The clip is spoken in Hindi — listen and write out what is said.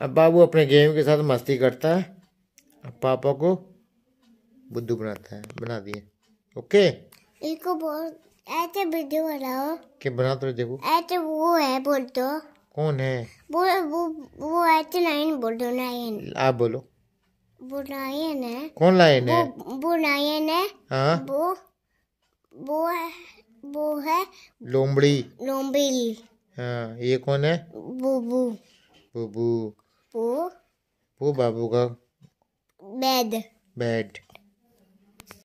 अब बाबू अपने गेम के साथ मस्ती करता है अब पापा को बुद्धू बनाता है बना दिए ओके इनको बहुत ऐसे वीडियो बनाओ के बना तो देखो ऐसे वो है बोल तो कौन है वो वो वो ऐसे लाइन बोल दो लाइन आप बोलो वो लायन है कौन लाइन है वो लायन है हाँ वो वो है वो है लोमड़ी लोमड़ी हाँ ये कौन है बुबू बुबू बाबू का बेड बेड